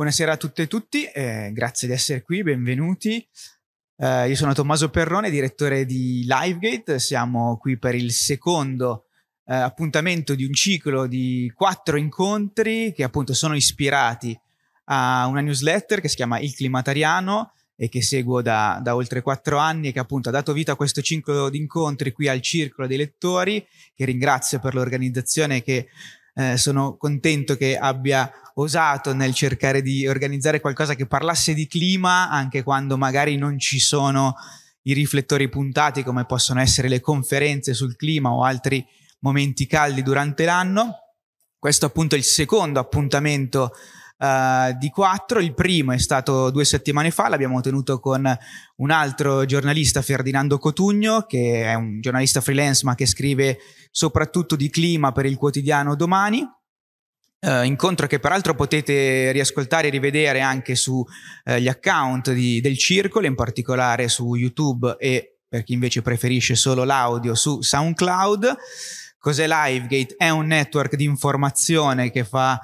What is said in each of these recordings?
Buonasera a tutte e tutti, eh, grazie di essere qui, benvenuti. Eh, io sono Tommaso Perrone, direttore di Livegate, siamo qui per il secondo eh, appuntamento di un ciclo di quattro incontri che appunto sono ispirati a una newsletter che si chiama Il Climatariano e che seguo da, da oltre quattro anni e che appunto ha dato vita a questo ciclo di incontri qui al Circolo dei Lettori, che ringrazio per l'organizzazione che eh, sono contento che abbia osato nel cercare di organizzare qualcosa che parlasse di clima anche quando magari non ci sono i riflettori puntati come possono essere le conferenze sul clima o altri momenti caldi durante l'anno. Questo appunto è il secondo appuntamento uh, di quattro. Il primo è stato due settimane fa, l'abbiamo tenuto con un altro giornalista, Ferdinando Cotugno, che è un giornalista freelance ma che scrive soprattutto di clima per il quotidiano Domani. Uh, incontro che peraltro potete riascoltare e rivedere anche sugli eh, uh, account di, del Circolo, in particolare su YouTube e per chi invece preferisce solo l'audio su SoundCloud. Cos'è Livegate? È un network di informazione che fa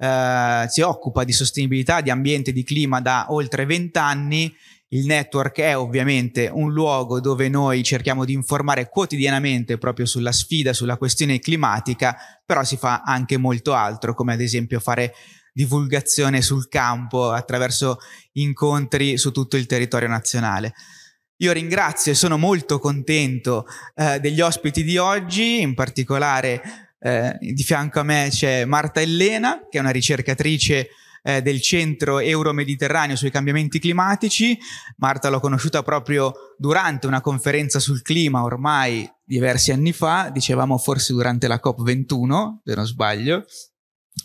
eh, si occupa di sostenibilità, di ambiente, di clima da oltre 20 anni. Il network è ovviamente un luogo dove noi cerchiamo di informare quotidianamente proprio sulla sfida, sulla questione climatica, però si fa anche molto altro, come ad esempio fare divulgazione sul campo attraverso incontri su tutto il territorio nazionale. Io ringrazio e sono molto contento eh, degli ospiti di oggi, in particolare eh, di fianco a me c'è Marta Elena, che è una ricercatrice eh, del centro euro-mediterraneo sui cambiamenti climatici. Marta l'ho conosciuta proprio durante una conferenza sul clima ormai diversi anni fa, dicevamo forse durante la COP21, se non sbaglio,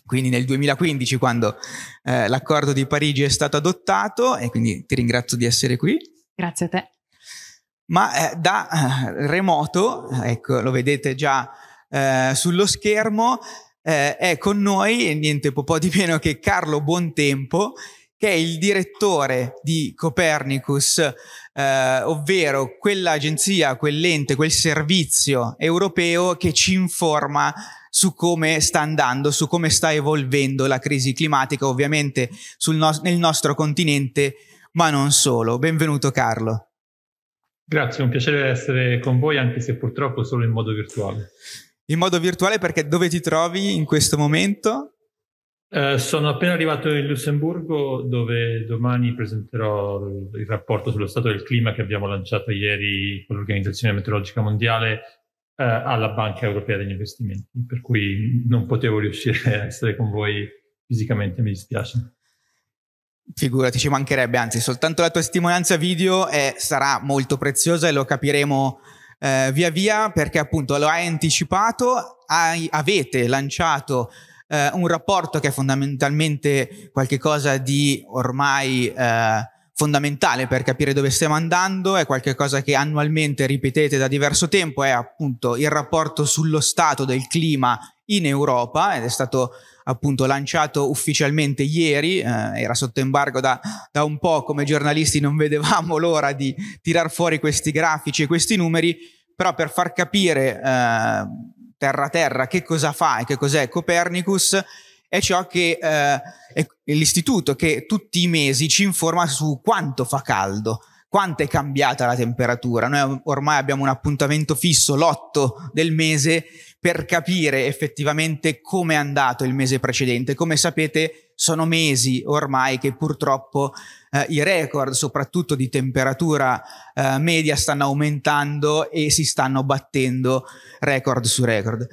quindi nel 2015 quando eh, l'accordo di Parigi è stato adottato e quindi ti ringrazio di essere qui. Grazie a te. Ma eh, da eh, remoto, ecco, lo vedete già eh, sullo schermo eh, è con noi niente po', po' di meno che Carlo Buontempo, che è il direttore di Copernicus, eh, ovvero quell'agenzia, quell'ente, quel servizio europeo che ci informa su come sta andando, su come sta evolvendo la crisi climatica, ovviamente no- nel nostro continente, ma non solo. Benvenuto Carlo. Grazie, è un piacere essere con voi, anche se purtroppo solo in modo virtuale in modo virtuale perché dove ti trovi in questo momento? Eh, sono appena arrivato in Lussemburgo dove domani presenterò il rapporto sullo stato del clima che abbiamo lanciato ieri con l'Organizzazione Meteorologica Mondiale eh, alla Banca Europea degli Investimenti, per cui non potevo riuscire a essere con voi fisicamente, mi dispiace. Figurati, ci mancherebbe, anzi, soltanto la tua testimonianza video è, eh, sarà molto preziosa e lo capiremo eh, via via perché appunto lo hai anticipato, hai, avete lanciato eh, un rapporto che è fondamentalmente qualcosa di ormai eh, fondamentale per capire dove stiamo andando, è qualcosa che annualmente ripetete da diverso tempo, è appunto il rapporto sullo stato del clima in Europa ed è stato appunto lanciato ufficialmente ieri, eh, era sotto embargo da, da, un po', come giornalisti non vedevamo l'ora di tirar fuori questi grafici e questi numeri, però per far capire eh, terra terra che cosa fa e che cos'è Copernicus è ciò che eh, è l'istituto che tutti i mesi ci informa su quanto fa caldo quanto è cambiata la temperatura. Noi ormai abbiamo un appuntamento fisso, l'8 del mese, per capire effettivamente come è andato il mese precedente. Come sapete sono mesi ormai che purtroppo eh, i record, soprattutto di temperatura eh, media, stanno aumentando e si stanno battendo record su record.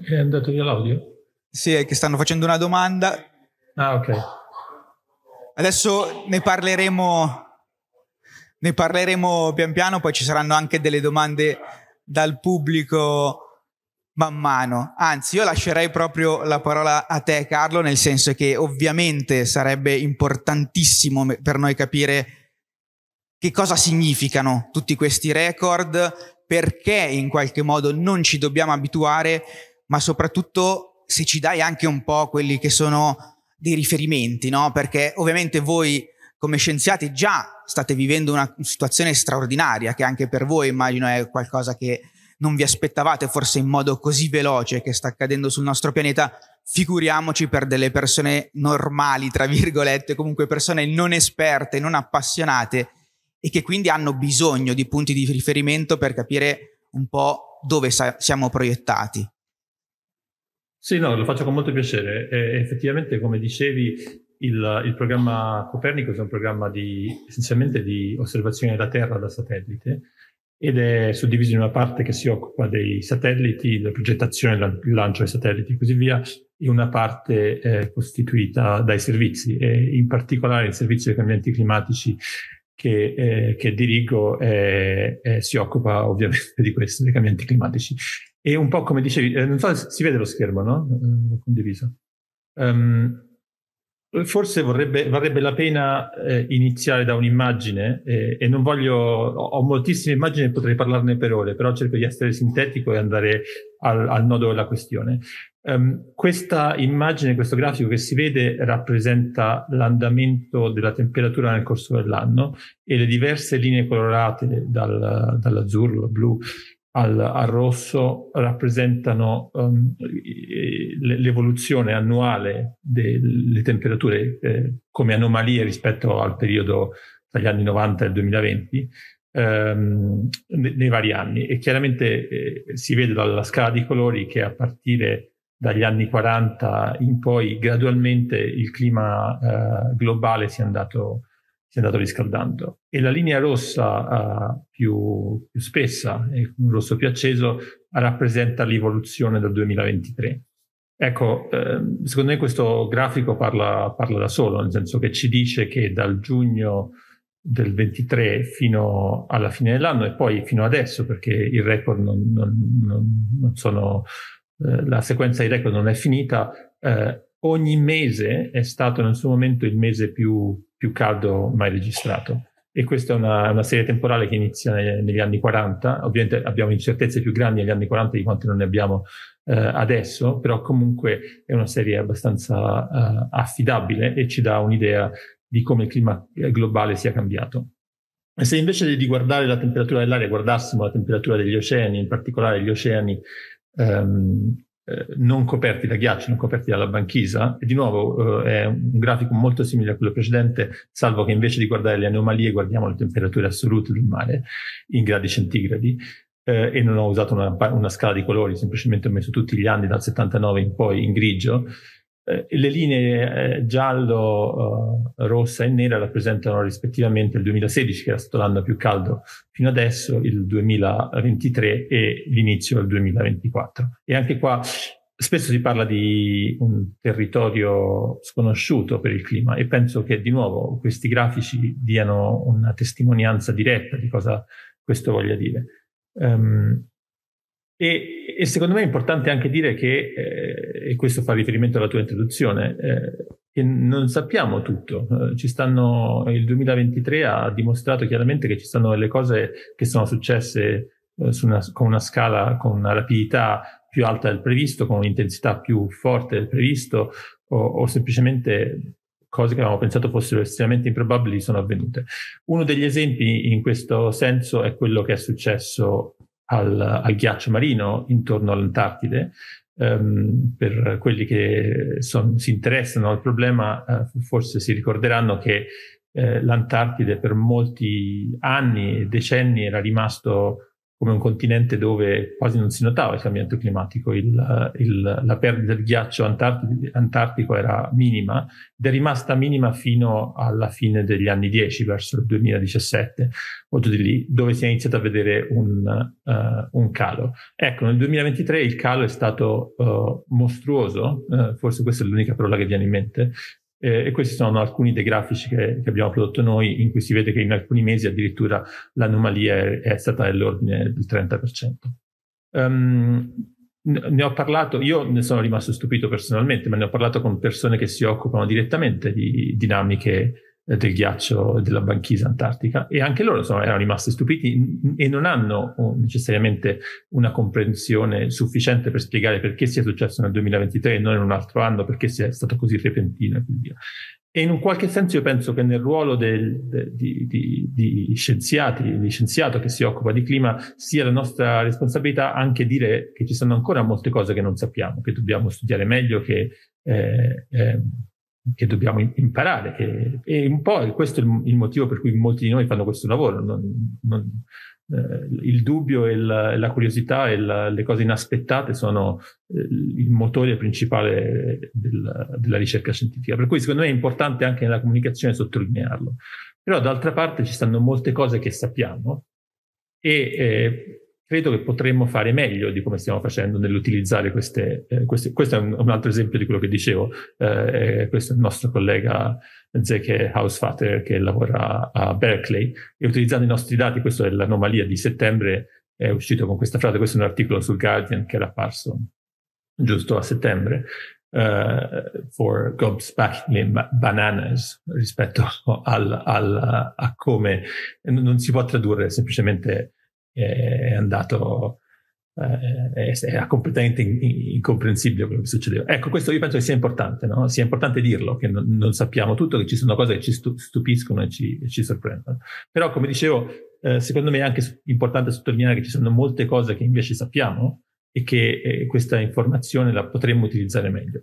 È andato via l'audio? Sì, è che stanno facendo una domanda. Ah, ok. Adesso ne parleremo ne parleremo pian piano, poi ci saranno anche delle domande dal pubblico man mano. Anzi, io lascerei proprio la parola a te Carlo, nel senso che ovviamente sarebbe importantissimo per noi capire che cosa significano tutti questi record, perché in qualche modo non ci dobbiamo abituare, ma soprattutto se ci dai anche un po' quelli che sono dei riferimenti, no? Perché ovviamente voi come scienziati già state vivendo una situazione straordinaria che anche per voi immagino è qualcosa che non vi aspettavate forse in modo così veloce che sta accadendo sul nostro pianeta, figuriamoci per delle persone normali, tra virgolette, comunque persone non esperte, non appassionate e che quindi hanno bisogno di punti di riferimento per capire un po' dove sa- siamo proiettati. Sì, no, lo faccio con molto piacere. Eh, effettivamente, come dicevi, il, il, programma Copernicus è un programma di, essenzialmente di osservazione della Terra da satellite ed è suddiviso in una parte che si occupa dei satelliti, della progettazione, del lancio dei satelliti e così via, e una parte eh, costituita dai servizi, e in particolare il servizio dei cambiamenti climatici che, eh, che dirigo eh, si occupa ovviamente di questo, dei cambiamenti climatici. E un po' come dicevi, eh, non so se si vede lo schermo, no? L'ho condiviso. Um, Forse vorrebbe, varrebbe la pena eh, iniziare da un'immagine eh, e non voglio, ho moltissime immagini e potrei parlarne per ore, però cerco di essere sintetico e andare al, al nodo della questione. Um, questa immagine, questo grafico che si vede rappresenta l'andamento della temperatura nel corso dell'anno e le diverse linee colorate dal, dall'azzurro al blu al, al rosso rappresentano um, l'evoluzione annuale delle temperature eh, come anomalie rispetto al periodo tra gli anni 90 e il 2020 ehm, nei, nei vari anni e chiaramente eh, si vede dalla scala di colori che a partire dagli anni 40 in poi gradualmente il clima eh, globale si è andato si è andato riscaldando. E la linea rossa uh, più, più, spessa, un rosso più acceso, rappresenta l'evoluzione del 2023. Ecco, ehm, secondo me questo grafico parla, parla, da solo, nel senso che ci dice che dal giugno del 23 fino alla fine dell'anno e poi fino adesso, perché il record non, non, non sono, eh, la sequenza di record non è finita, eh, ogni mese è stato nel suo momento il mese più più caldo mai registrato. E questa è una, una serie temporale che inizia negli anni 40. Ovviamente abbiamo incertezze più grandi negli anni 40 di quanto non ne abbiamo eh, adesso, però comunque è una serie abbastanza eh, affidabile e ci dà un'idea di come il clima eh, globale sia cambiato. se invece di guardare la temperatura dell'aria guardassimo la temperatura degli oceani, in particolare gli oceani ehm, eh, non coperti da ghiaccio, non coperti dalla banchisa, e di nuovo eh, è un grafico molto simile a quello precedente, salvo che invece di guardare le anomalie guardiamo le temperature assolute del mare in gradi centigradi. Eh, e non ho usato una, una, scala di colori, semplicemente ho messo tutti gli anni dal 79 in poi in grigio eh, le linee eh, giallo, eh, rossa e nera rappresentano rispettivamente il 2016, che era stato l'anno più caldo fino adesso, il 2023 e l'inizio del 2024. E anche qua spesso si parla di un territorio sconosciuto per il clima e penso che di nuovo questi grafici diano una testimonianza diretta di cosa questo voglia dire. Um, e, e, secondo me è importante anche dire che, eh, e questo fa riferimento alla tua introduzione, eh, che non sappiamo tutto. Eh, ci stanno, il 2023 ha dimostrato chiaramente che ci stanno delle cose che sono successe eh, su una, con una scala, con una rapidità più alta del previsto, con un'intensità più forte del previsto, o, o semplicemente cose che avevamo pensato fossero estremamente improbabili sono avvenute. Uno degli esempi in questo senso è quello che è successo al, al ghiaccio marino intorno all'Antartide. Um, per quelli che son, si interessano al problema, uh, forse si ricorderanno che eh, l'Antartide per molti anni e decenni era rimasto come un continente dove quasi non si notava il cambiamento climatico, il, eh, il, la perdita di ghiaccio antartico era minima ed è rimasta minima fino alla fine degli anni 10, verso il 2017, o di lì, dove si è iniziato a vedere un, uh, un calo. Ecco, nel 2023 il calo è stato uh, mostruoso, uh, forse questa è l'unica parola che viene in mente, eh, e questi sono alcuni dei grafici che, che, abbiamo prodotto noi, in cui si vede che in alcuni mesi addirittura l'anomalia è, è stata dell'ordine del 30%. Um, ehm, ne ho parlato, io ne sono rimasto stupito personalmente, ma ne ho parlato con persone che si occupano direttamente di dinamiche del ghiaccio della banchisa antartica e anche loro sono, erano rimasti stupiti e non hanno oh, necessariamente una comprensione sufficiente per spiegare perché sia successo nel 2023 e non in un altro anno, perché sia stato così repentino e così via. E in un qualche senso io penso che nel ruolo del, de, di, di, di, scienziati, di scienziato che si occupa di clima, sia la nostra responsabilità anche dire che ci sono ancora molte cose che non sappiamo, che dobbiamo studiare meglio, che eh, eh, che dobbiamo imparare. Che, e un po' questo è il, il, motivo per cui molti di noi fanno questo lavoro. Non, non, eh, il dubbio e la, la curiosità e la, le cose inaspettate sono eh, il motore principale del, della ricerca scientifica. Per cui secondo me è importante anche nella comunicazione sottolinearlo. Però d'altra parte ci stanno molte cose che sappiamo e eh, credo che potremmo fare meglio di come stiamo facendo nell'utilizzare queste, eh, queste questo è un, un, altro esempio di quello che dicevo, eh, eh questo è il nostro collega Zeke Hausvater che lavora a Berkeley e utilizzando i nostri dati, questa è l'anomalia di settembre, è uscito con questa frase, questo è un articolo sul Guardian che era apparso giusto a settembre, uh, for in bananas rispetto al, al, a come non si può tradurre semplicemente è andato, eh, era completamente incomprensibile quello che succedeva. Ecco, questo io penso che sia importante, no? sia importante dirlo, che non, non, sappiamo tutto, che ci sono cose che ci stupiscono e ci, e ci sorprendono. Però, come dicevo, eh, secondo me è anche importante sottolineare che ci sono molte cose che invece sappiamo e che eh, questa informazione la potremmo utilizzare meglio.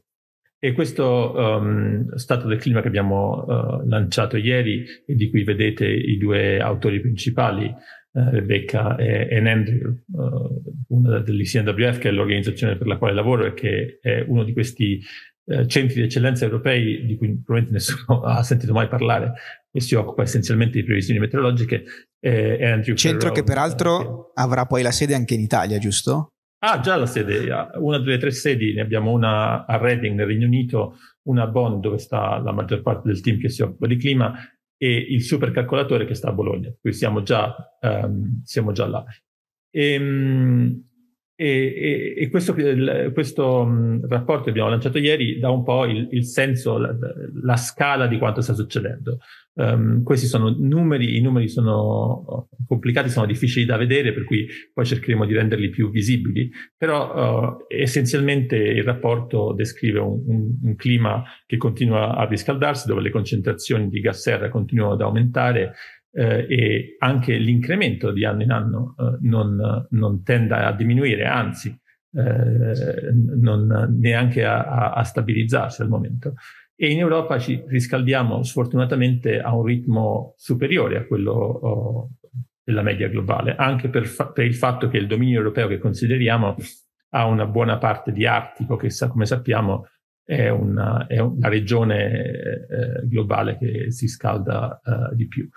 E questo um, stato del clima che abbiamo uh, lanciato ieri e di cui vedete i due autori principali eh, Rebecca e, e Andrew, eh, una dell'ICNWF che è l'organizzazione per la quale lavoro e che è uno di questi eh, centri di eccellenza europei di cui probabilmente nessuno ha sentito mai parlare e si occupa essenzialmente di previsioni meteorologiche. E Andrew Centro Ferrone, che peraltro che... avrà poi la sede anche in Italia, giusto? Ah, già la sede, una delle tre sedi, ne abbiamo una a Reading nel Regno Unito, una a Bonn dove sta la maggior parte del team che si occupa di clima e il supercalcolatore che sta a Bologna, qui siamo già, um, siamo già là. Ehm, e, e, e questo, questo rapporto che abbiamo lanciato ieri dà un po' il, il senso, la, la, scala di quanto sta succedendo. Um, questi sono numeri, i numeri sono oh, complicati, sono difficili da vedere, per cui poi cercheremo di renderli più visibili, però uh, essenzialmente il rapporto descrive un, un, un, clima che continua a riscaldarsi, dove le concentrazioni di gas serra continuano ad aumentare eh, e anche l'incremento di anno in anno eh, non, non tende a diminuire, anzi eh, non, neanche a, a, stabilizzarsi al momento e in Europa ci riscaldiamo sfortunatamente a un ritmo superiore a quello oh, della media globale, anche per, fa- per, il fatto che il dominio europeo che consideriamo ha una buona parte di Artico, che sa- come sappiamo è, una, è un- regione eh, eh, globale che si scalda eh, di più.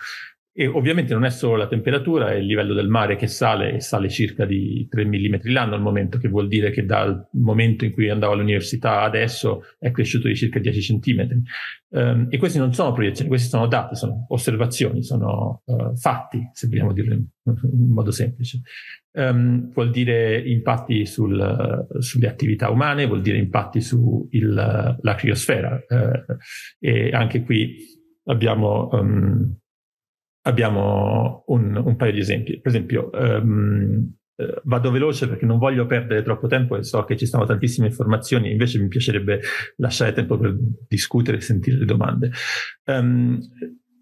E ovviamente non è solo la temperatura, è il livello del mare che sale e sale circa di 3 mm l'anno al momento, che vuol dire che dal momento in cui andavo all'università adesso è cresciuto di circa 10 cm. Um, e queste non sono proiezioni, queste sono date, sono osservazioni, sono uh, fatti, se vogliamo dirlo in, in modo semplice. Um, vuol dire impatti sul, uh, sulle attività umane, vuol dire impatti sulla uh, criosfera. Eh, e anche qui abbiamo... Um, abbiamo un, un paio di esempi. Per esempio, um, vado veloce perché non voglio perdere troppo tempo e so che ci stanno tantissime informazioni, invece mi piacerebbe lasciare tempo per discutere e sentire le domande. Um,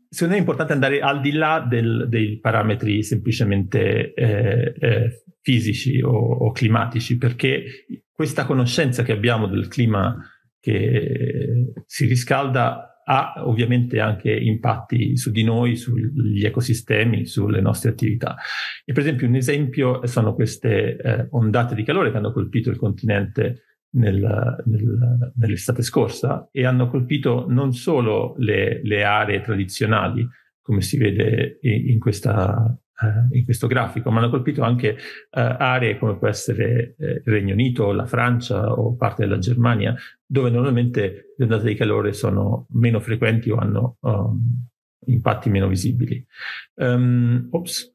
secondo me è importante andare al di là del, dei parametri semplicemente eh, eh, fisici o, o, climatici, perché questa conoscenza che abbiamo del clima che si riscalda ha ovviamente anche impatti su di noi, sugli ecosistemi, sulle nostre attività. E per esempio un esempio sono queste eh, ondate di calore che hanno colpito il continente nel, nel, nell'estate scorsa e hanno colpito non solo le, le aree tradizionali, come si vede in, questa, eh, in, questo grafico, ma hanno colpito anche eh, aree come può essere eh, il Regno Unito, la Francia o parte della Germania, dove normalmente le ondate di calore sono meno frequenti o hanno um, impatti meno visibili. Um, ops,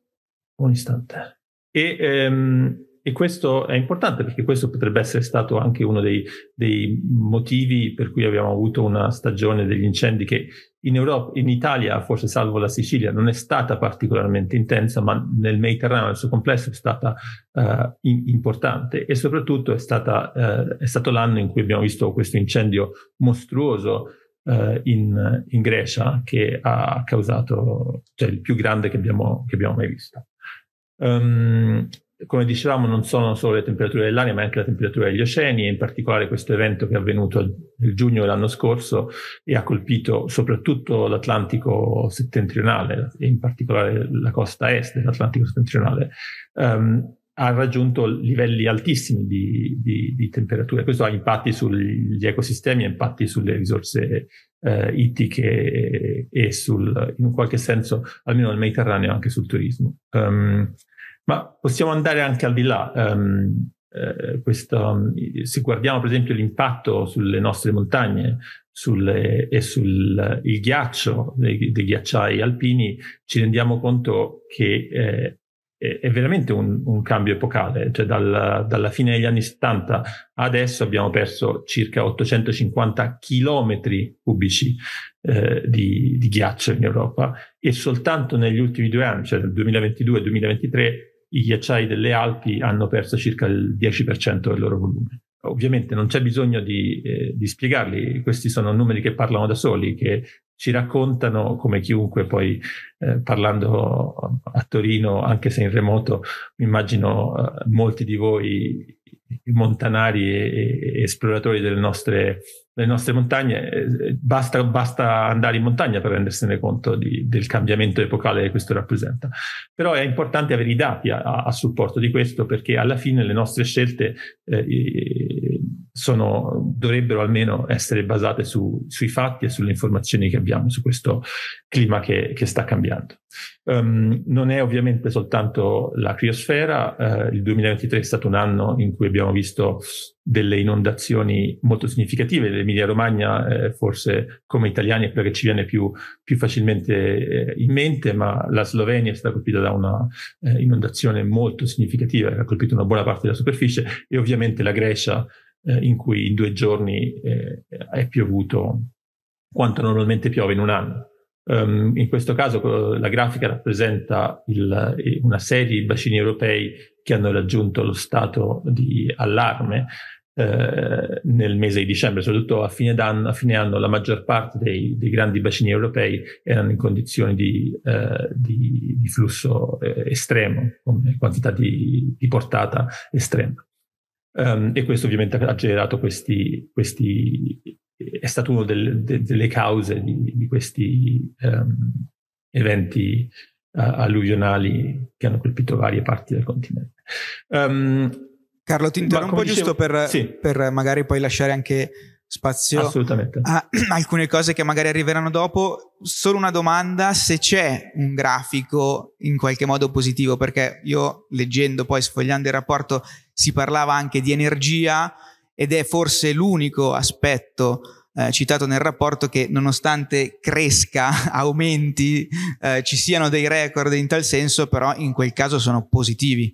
un istante. E um, e questo è importante perché questo potrebbe essere stato anche uno dei, dei motivi per cui abbiamo avuto una stagione degli incendi che in Europa, in Italia, forse salvo la Sicilia, non è stata particolarmente intensa, ma nel Mediterraneo nel suo complesso è stata uh, eh, in, importante e soprattutto è, stata, uh, è, stato l'anno in cui abbiamo visto questo incendio mostruoso uh, in, in, Grecia che ha causato, cioè il più grande che abbiamo, che abbiamo mai visto. Um, come dicevamo, non sono solo le temperature dell'aria, ma anche la temperatura degli oceani e in particolare questo evento che è avvenuto nel giugno dell'anno scorso e ha colpito soprattutto l'Atlantico settentrionale e in particolare la costa est dell'Atlantico settentrionale. Um, ha raggiunto livelli altissimi di, di, di temperature. Questo ha impatti sugli ecosistemi, impatti sulle risorse eh, ittiche e, sul, in un qualche senso, almeno nel Mediterraneo, anche sul turismo. Um, ma possiamo andare anche al di là. Um, eh, questo, se guardiamo per esempio l'impatto sulle nostre montagne sulle, e sul ghiaccio dei, dei, ghiacciai alpini, ci rendiamo conto che eh, è veramente un, un, cambio epocale, cioè dal, dalla fine degli anni 70 adesso abbiamo perso circa 850 chilometri cubici eh, di, di, ghiaccio in Europa e soltanto negli ultimi due anni, cioè nel 2022 e 2023, i ghiacciai delle Alpi hanno perso circa il 10% del loro volume. Ovviamente non c'è bisogno di, eh, di, spiegarli, questi sono numeri che parlano da soli, che ci raccontano come chiunque poi eh, parlando a Torino, anche se in remoto, immagino eh, molti di voi montanari e, e esploratori delle nostre le nostre montagne, eh, basta, basta, andare in montagna per rendersene conto di, del cambiamento epocale che questo rappresenta. Però è importante avere i dati a, a supporto di questo perché alla fine le nostre scelte eh, sono, dovrebbero almeno essere basate su, sui fatti e sulle informazioni che abbiamo su questo clima che, che sta cambiando. Um, non è ovviamente soltanto la criosfera, uh, il 2023 è stato un anno in cui abbiamo visto delle inondazioni molto significative, l'Emilia Romagna eh, forse come italiani è quella che ci viene più, più facilmente eh, in mente, ma la Slovenia è stata colpita da una eh, inondazione molto significativa che ha colpito una buona parte della superficie e ovviamente la Grecia eh, in cui in due giorni eh, è piovuto quanto normalmente piove in un anno. Um, in questo caso la grafica rappresenta il, eh, una serie di bacini europei che hanno raggiunto lo stato di allarme eh, nel mese di dicembre, soprattutto a fine, a fine anno la maggior parte dei, dei, grandi bacini europei erano in condizioni di, eh, di, di flusso eh, estremo, con quantità di, di portata estrema. Um, e questo ovviamente ha generato questi, questi è stato una del, de, delle cause di, di questi um, eventi uh, alluvionali che hanno colpito varie parti del continente. Um, Carlo, ti interrompo giusto per, sì. per, magari poi lasciare anche spazio a alcune cose che magari arriveranno dopo. Solo una domanda, se c'è un grafico in qualche modo positivo, perché io leggendo poi, sfogliando il rapporto, si parlava anche di energia ed è forse l'unico aspetto eh, citato nel rapporto che nonostante cresca, aumenti, eh, ci siano dei record in tal senso, però in quel caso sono positivi.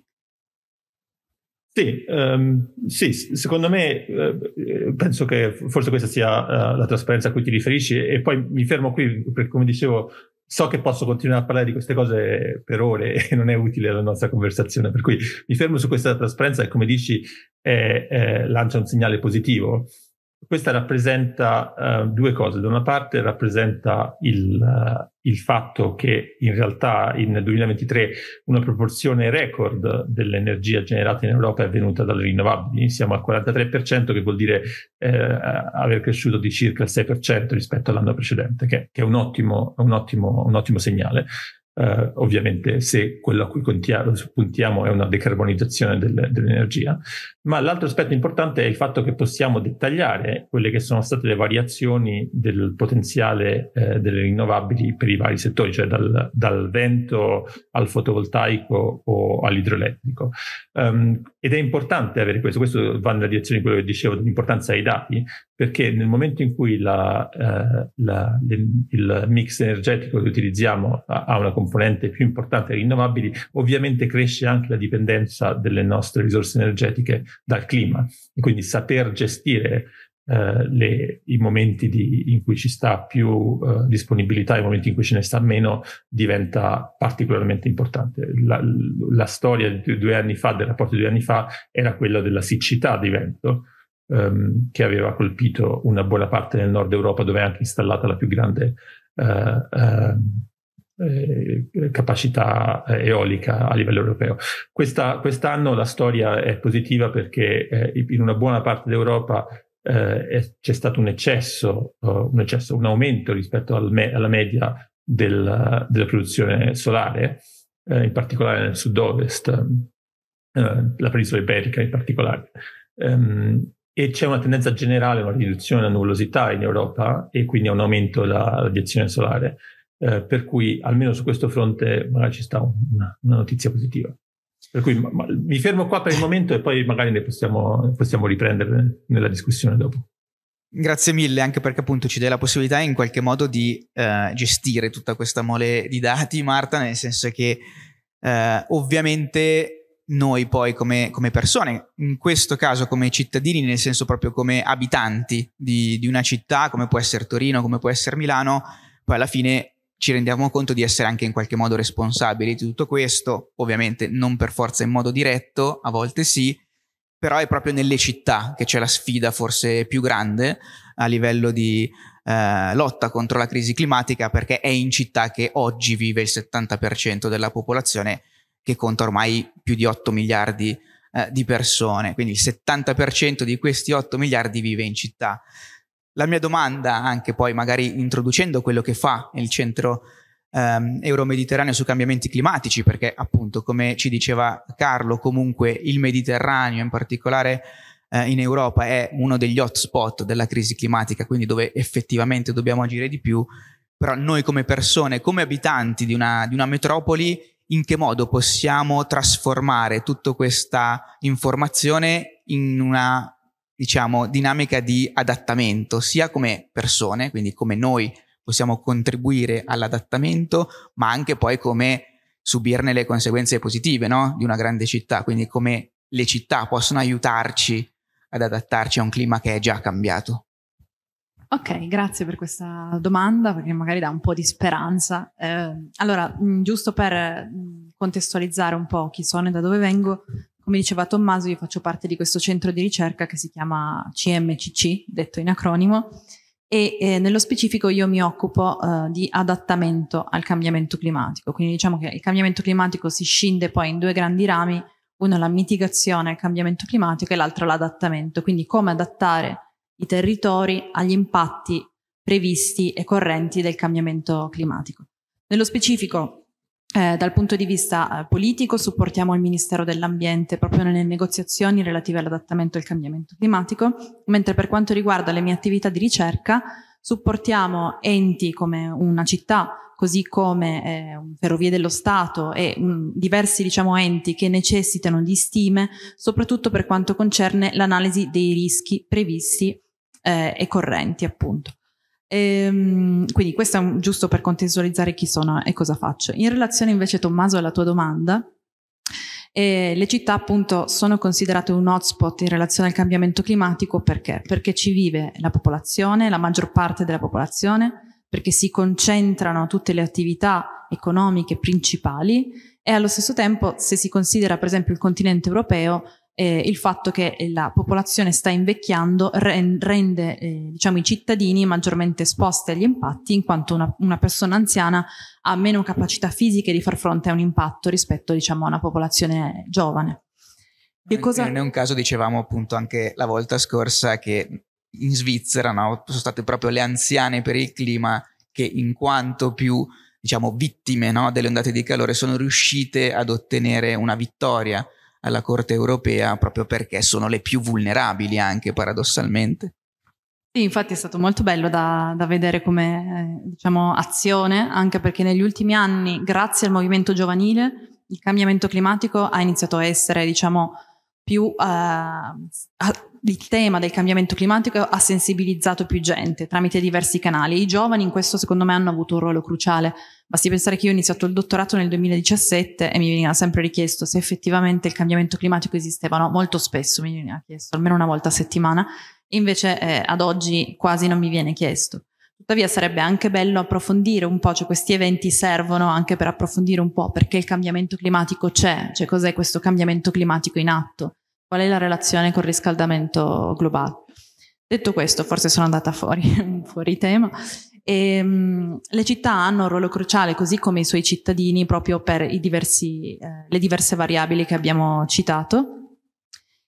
Sì, um, sì, secondo me eh, penso che forse questa sia uh, la trasparenza a cui ti riferisci e poi mi fermo qui perché come dicevo so che posso continuare a parlare di queste cose per ore e non è utile la nostra conversazione, per cui mi fermo su questa trasparenza e come dici eh, eh, lancia un segnale positivo questa rappresenta uh, due cose. Da una parte rappresenta il, uh, il, fatto che in realtà nel 2023 una proporzione record dell'energia generata in Europa è venuta dalle rinnovabili. Siamo al 43%, che vuol dire eh, aver cresciuto di circa il 6% rispetto all'anno precedente, che, che è un ottimo, un ottimo, un ottimo segnale eh, ovviamente se quello a cui puntiamo è una decarbonizzazione del, dell'energia, ma l'altro aspetto importante è il fatto che possiamo dettagliare quelle che sono state le variazioni del potenziale eh, delle rinnovabili per i vari settori, cioè dal, dal vento al fotovoltaico o all'idroelettrico. Um, ed è importante avere questo, questo va nella direzione di quello che dicevo, l'importanza dei dati, perché nel momento in cui la, eh, la, il, il, mix energetico che utilizziamo ha una componente più importante rinnovabili, ovviamente cresce anche la dipendenza delle nostre risorse energetiche dal clima. E quindi saper gestire eh, le, i momenti di, in cui ci sta più eh, disponibilità, i momenti in cui ce ne sta meno, diventa particolarmente importante. La, la storia di due anni fa, del rapporto di due anni fa, era quella della siccità di vento, ehm, che aveva colpito una buona parte del nord Europa, dove è anche installata la più grande eh, ehm, eh capacità eolica a livello europeo. Questa, quest'anno la storia è positiva perché eh, in una buona parte d'Europa eh, c'è stato un eccesso, uh, un eccesso, un aumento rispetto al me- alla media del, della produzione solare, eh, in particolare nel sud-ovest, eh, la penisola iberica in particolare. Um, e c'è una tendenza generale, una riduzione della nuvolosità in Europa e quindi un aumento della radiazione solare. Eh, per cui almeno su questo fronte magari ci sta un, una, notizia positiva. Per cui ma, mi fermo qua per il momento e poi magari ne possiamo, possiamo riprendere nella discussione dopo. Grazie mille, anche perché appunto ci dai la possibilità in qualche modo di eh, gestire tutta questa mole di dati, Marta, nel senso che eh, ovviamente noi poi come, come, persone, in questo caso come cittadini, nel senso proprio come abitanti di, di una città, come può essere Torino, come può essere Milano, poi alla fine ci rendiamo conto di essere anche in qualche modo responsabili di tutto questo, ovviamente non per forza in modo diretto, a volte sì, però è proprio nelle città che c'è la sfida forse più grande a livello di eh, lotta contro la crisi climatica, perché è in città che oggi vive il 70% della popolazione, che conta ormai più di 8 miliardi eh, di persone, quindi il 70% di questi 8 miliardi vive in città. La mia domanda, anche poi magari introducendo quello che fa il centro ehm, Euro-Mediterraneo su cambiamenti climatici, perché appunto, come ci diceva Carlo, comunque il Mediterraneo, in particolare eh, in Europa, è uno degli hotspot della crisi climatica, quindi dove effettivamente dobbiamo agire di più, però noi come persone, come abitanti di una, di una metropoli, in che modo possiamo trasformare tutta questa informazione in una diciamo, dinamica di adattamento, sia come persone, quindi come noi possiamo contribuire all'adattamento, ma anche poi come subirne le conseguenze positive no? di una grande città, quindi come le città possono aiutarci ad adattarci a un clima che è già cambiato. Ok, grazie per questa domanda perché magari dà un po' di speranza. Eh, allora, mh, giusto per contestualizzare un po' chi sono e da dove vengo, come diceva Tommaso, io faccio parte di questo centro di ricerca che si chiama CMCC, detto in acronimo, e eh, nello specifico io mi occupo eh, di adattamento al cambiamento climatico. Quindi diciamo che il cambiamento climatico si scinde poi in due grandi rami, uno la mitigazione al cambiamento climatico e l'altro l'adattamento, quindi come adattare i territori agli impatti previsti e correnti del cambiamento climatico. Nello specifico eh, dal punto di vista eh, politico supportiamo il Ministero dell'Ambiente proprio nelle negoziazioni relative all'adattamento e al cambiamento climatico, mentre per quanto riguarda le mie attività di ricerca supportiamo enti come una città, così come eh, Ferrovie dello Stato e mh, mm, diversi diciamo, enti che necessitano di stime, soprattutto per quanto concerne l'analisi dei rischi previsti eh, e correnti appunto. Ehm, quindi questo è un, giusto per contestualizzare chi sono e cosa faccio. In relazione invece Tommaso alla tua domanda, e eh, le città appunto sono considerate un hotspot in relazione al cambiamento climatico perché? Perché ci vive la popolazione, la maggior parte della popolazione, perché si concentrano tutte le attività economiche principali e allo stesso tempo se si considera per esempio il continente europeo eh, il fatto che la popolazione sta invecchiando rende eh, diciamo, i cittadini maggiormente esposti agli impatti in quanto una, una, persona anziana ha meno capacità fisiche di far fronte a un impatto rispetto diciamo, a una popolazione giovane. Che cosa... Non è un caso, dicevamo appunto anche la volta scorsa, che in Svizzera no, sono state proprio le anziane per il clima che in quanto più diciamo, vittime no, delle ondate di calore sono riuscite ad ottenere una vittoria alla Corte europea proprio perché sono le più vulnerabili anche paradossalmente. Sì, infatti è stato molto bello da, da vedere come eh, diciamo, azione, anche perché negli ultimi anni, grazie al movimento giovanile, il cambiamento climatico ha iniziato a essere diciamo, più... Eh, il tema del cambiamento climatico ha sensibilizzato più gente tramite diversi canali. I giovani in questo secondo me hanno avuto un ruolo cruciale Basti pensare che io ho iniziato il dottorato nel 2017 e mi veniva sempre richiesto se effettivamente il cambiamento climatico esisteva, no? Molto spesso mi veniva chiesto, almeno una volta a settimana, invece eh, ad oggi quasi non mi viene chiesto. Tuttavia sarebbe anche bello approfondire un po', cioè questi eventi servono anche per approfondire un po' perché il cambiamento climatico c'è, cioè cos'è questo cambiamento climatico in atto, qual è la relazione col riscaldamento globale. Detto questo, forse sono andata fuori, fuori tema, e, ehm, mh, le città hanno un ruolo cruciale, così come i suoi cittadini, proprio per diversi, eh, le diverse variabili che abbiamo citato.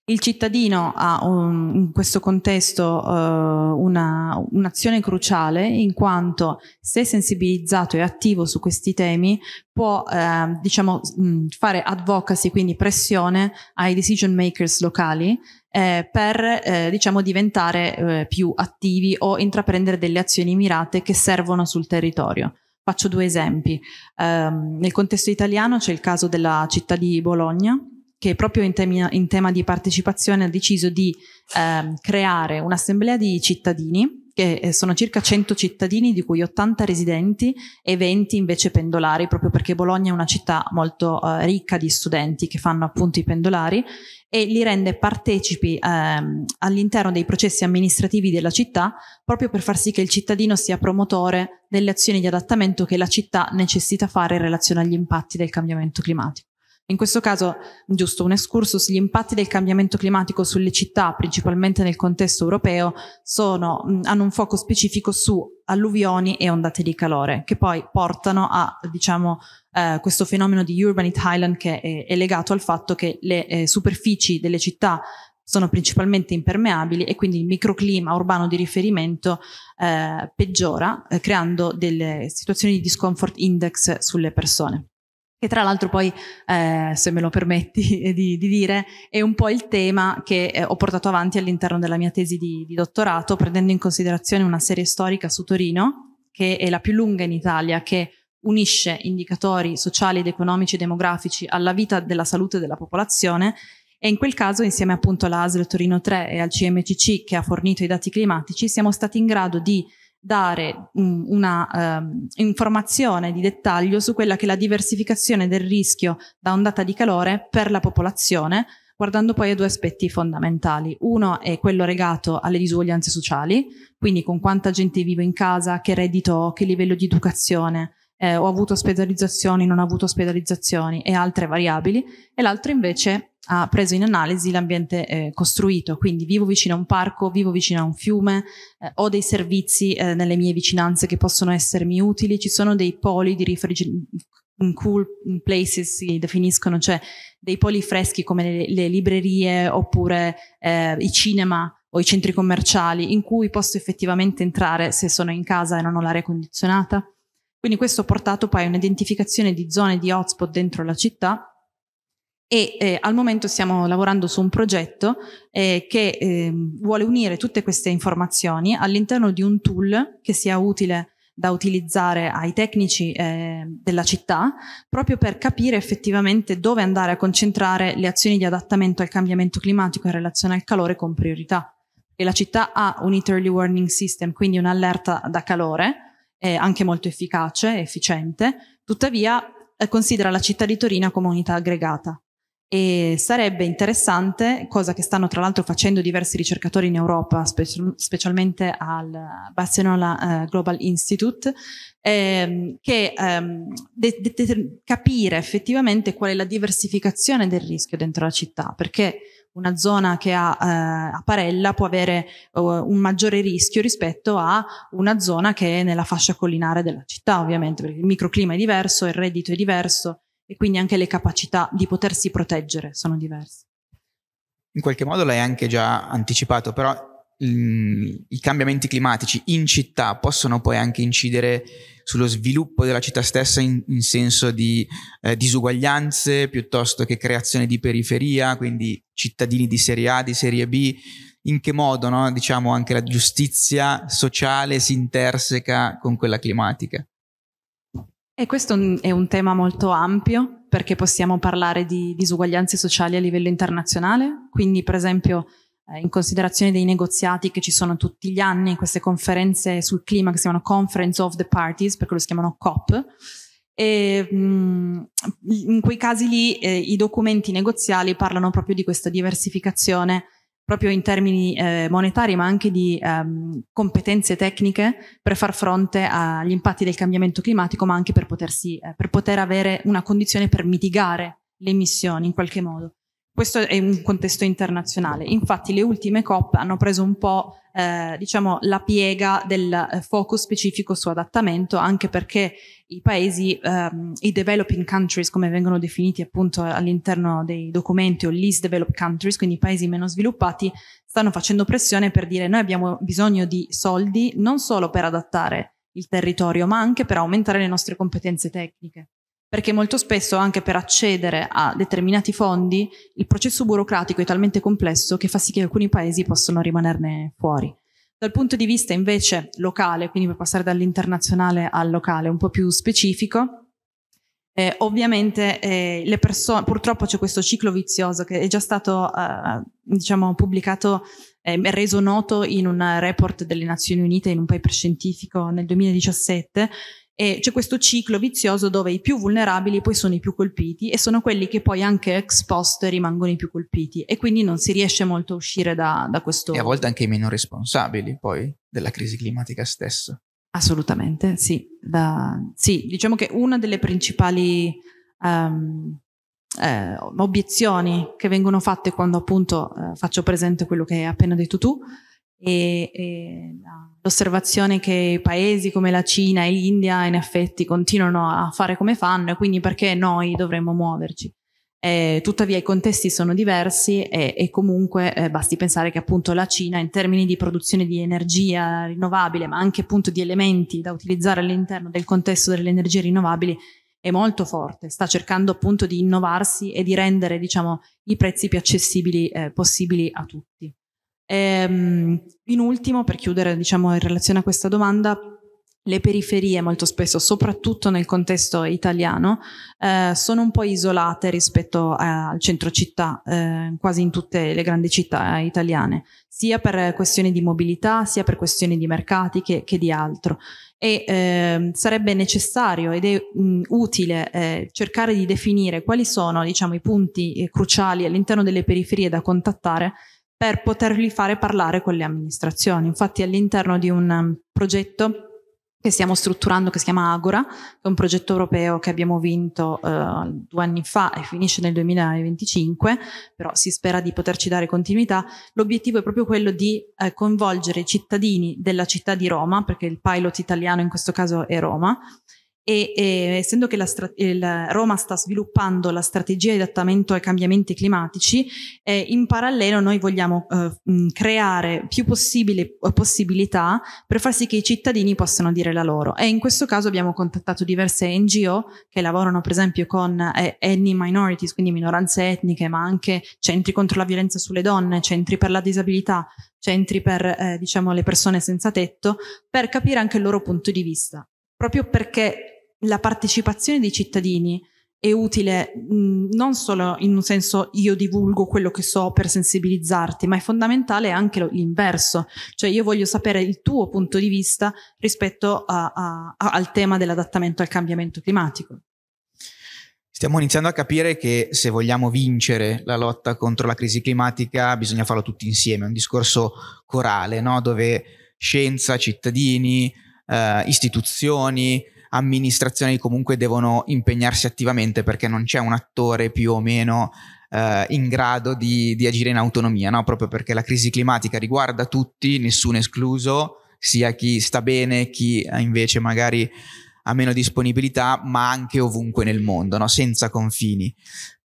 Il cittadino ha un, in questo contesto eh, una, un'azione cruciale in quanto se sensibilizzato e attivo su questi temi può eh, diciamo, mh, fare advocacy, quindi pressione ai decision makers locali eh, per eh, diciamo diventare eh, più attivi o intraprendere delle azioni mirate che servono sul territorio. Faccio due esempi. Ehm, nel contesto italiano c'è il caso della città di Bologna, che proprio in, temi- in tema di partecipazione ha deciso di ehm, creare un'assemblea di cittadini che eh, sono circa 100 cittadini, di cui 80 residenti e 20 invece pendolari, proprio perché Bologna è una città molto eh, ricca di studenti che fanno appunto i pendolari e li rende partecipi ehm, all'interno dei processi amministrativi della città proprio per far sì che il cittadino sia promotore delle azioni di adattamento che la città necessita fare in relazione agli impatti del cambiamento climatico. In questo caso, giusto un excursus, gli impatti del cambiamento climatico sulle città, principalmente nel contesto europeo, sono, hanno un fuoco specifico su alluvioni e ondate di calore, che poi portano a, diciamo, eh, questo fenomeno di urban Urbanite Highland che è, è legato al fatto che le eh, superfici delle città sono principalmente impermeabili e quindi il microclima urbano di riferimento eh, peggiora, eh, creando delle situazioni di discomfort index sulle persone che tra l'altro poi, eh, se me lo permetti eh, di, di, dire, è un po' il tema che eh, ho portato avanti all'interno della mia tesi di, di dottorato, prendendo in considerazione una serie storica su Torino, che è la più lunga in Italia, che unisce indicatori sociali ed economici e demografici alla vita della salute della popolazione e in quel caso insieme appunto alla ASL Torino 3 e al CMCC che ha fornito i dati climatici siamo stati in grado di dare mh, mm, una eh, informazione di dettaglio su quella che è la diversificazione del rischio da ondata di calore per la popolazione, guardando poi a due aspetti fondamentali. Uno è quello legato alle disuguaglianze sociali, quindi con quanta gente vive in casa, che reddito ho, che livello di educazione, eh, ho avuto ospedalizzazioni, non ho avuto ospedalizzazioni e altre variabili, e l'altro invece ha preso in analisi l'ambiente eh, costruito, quindi vivo vicino a un parco, vivo vicino a un fiume, eh, ho dei servizi eh, nelle mie vicinanze che possono essermi utili, ci sono dei poli di refrigerazione, cool places si definiscono, cioè dei poli freschi come le, le librerie oppure eh, i cinema o i centri commerciali in cui posso effettivamente entrare se sono in casa e non ho l'aria condizionata. Quindi questo ha portato poi a un'identificazione di zone di hotspot dentro la città e eh, al momento stiamo lavorando su un progetto eh, che eh, vuole unire tutte queste informazioni all'interno di un tool che sia utile da utilizzare ai tecnici ehm, della città proprio per capire effettivamente dove andare a concentrare le azioni di adattamento al cambiamento climatico in relazione al calore con priorità. E la città ha un heat early warning system, quindi un'allerta da calore, è anche molto efficace, efficiente, tuttavia eh, considera la città di Torino come unità aggregata e sarebbe interessante, cosa che stanno tra l'altro facendo diversi ricercatori in Europa, spe- specialmente al Barcelona eh, Global Institute, ehm, che ehm, de- de- de- capire effettivamente qual è la diversificazione del rischio dentro la città, perché una zona che ha eh, a parella può avere eh, un maggiore rischio rispetto a una zona che è nella fascia collinare della città, ovviamente, perché il microclima è diverso, il reddito è diverso e quindi anche le capacità di potersi proteggere sono diverse. In qualche modo l'hai anche già anticipato, però i cambiamenti climatici in città possono poi anche incidere sullo sviluppo della città stessa in, in senso di eh, disuguaglianze piuttosto che creazione di periferia, quindi cittadini di serie A, di serie B, in che modo no? diciamo, anche la giustizia sociale si interseca con quella climatica. E questo è un tema molto ampio perché possiamo parlare di disuguaglianze sociali a livello internazionale, quindi per esempio eh, in considerazione dei negoziati che ci sono tutti gli anni, in queste conferenze sul clima che si chiamano Conference of the Parties, perché lo si chiamano COP, e, mh, mm, in quei casi lì eh, i documenti negoziali parlano proprio di questa diversificazione proprio in termini eh, monetari ma anche di ehm, competenze tecniche per far fronte agli impatti del cambiamento climatico ma anche per, potersi, eh, per poter avere una condizione per mitigare le emissioni in qualche modo. Questo è un contesto internazionale. Infatti le ultime COP hanno preso un po' eh, diciamo, la piega del eh, focus specifico su adattamento, anche perché i paesi, ehm, i developing countries, come vengono definiti appunto all'interno dei documenti o least developed countries, quindi i paesi meno sviluppati, stanno facendo pressione per dire noi abbiamo bisogno di soldi non solo per adattare il territorio, ma anche per aumentare le nostre competenze tecniche perché molto spesso anche per accedere a determinati fondi il processo burocratico è talmente complesso che fa sì che alcuni paesi possano rimanerne fuori. Dal punto di vista invece locale, quindi per passare dall'internazionale al locale un po' più specifico, eh, ovviamente eh, le persone, purtroppo c'è questo ciclo vizioso che è già stato eh, diciamo pubblicato eh, reso noto in un report delle Nazioni Unite in un paper scientifico nel 2017 e c'è questo ciclo vizioso dove i più vulnerabili poi sono i più colpiti e sono quelli che poi anche ex post rimangono i più colpiti e quindi non si riesce molto a uscire da, da questo. E a volte anche i meno responsabili poi della crisi climatica stessa. Assolutamente, sì. Da, sì diciamo che una delle principali um, eh, obiezioni che vengono fatte quando appunto eh, faccio presente quello che hai appena detto tu è, è la l'osservazione che paesi come la Cina e l'India in effetti continuano a fare come fanno e quindi perché noi dovremmo muoverci. Eh, tuttavia i contesti sono diversi e, e comunque eh, basti pensare che appunto la Cina in termini di produzione di energia rinnovabile ma anche appunto di elementi da utilizzare all'interno del contesto delle energie rinnovabili è molto forte, sta cercando appunto di innovarsi e di rendere diciamo i prezzi più accessibili eh, possibili a tutti. Ehm, in ultimo, per chiudere diciamo, in relazione a questa domanda, le periferie molto spesso, soprattutto nel contesto italiano, eh, sono un po' isolate rispetto a, eh, al centro città, eh, quasi in tutte le grandi città eh, italiane, sia per questioni di mobilità, sia per questioni di mercati che, che di altro. E eh, sarebbe necessario ed è mh, utile eh, cercare di definire quali sono diciamo, i punti cruciali all'interno delle periferie da contattare per poterli fare parlare con le amministrazioni. Infatti all'interno di un um, progetto che stiamo strutturando che si chiama Agora, che è un progetto europeo che abbiamo vinto eh, due anni fa e finisce nel 2025, però si spera di poterci dare continuità. L'obiettivo è proprio quello di eh, coinvolgere i cittadini della città di Roma, perché il pilot italiano in questo caso è Roma, e, e essendo che la, la Roma sta sviluppando la strategia di adattamento ai cambiamenti climatici, eh, in parallelo noi vogliamo eh, creare più possibili eh, possibilità per far sì che i cittadini possano dire la loro. E in questo caso abbiamo contattato diverse NGO che lavorano per esempio con eh, any minorities, quindi minoranze etniche, ma anche centri contro la violenza sulle donne, centri per la disabilità, centri per eh, diciamo, le persone senza tetto, per capire anche il loro punto di vista. Proprio perché la partecipazione dei cittadini è utile mh, mm, non solo in un senso io divulgo quello che so per sensibilizzarti, ma è fondamentale anche lo, l'inverso, cioè io voglio sapere il tuo punto di vista rispetto a, a, a, al tema dell'adattamento al cambiamento climatico. Stiamo iniziando a capire che se vogliamo vincere la lotta contro la crisi climatica bisogna farlo tutti insieme, è un discorso corale, no? dove scienza, cittadini, eh, istituzioni, amministrazioni comunque devono impegnarsi attivamente perché non c'è un attore più o meno eh, in grado di, di, agire in autonomia, no? proprio perché la crisi climatica riguarda tutti, nessuno escluso, sia chi sta bene, chi invece magari ha meno disponibilità, ma anche ovunque nel mondo, no? senza confini.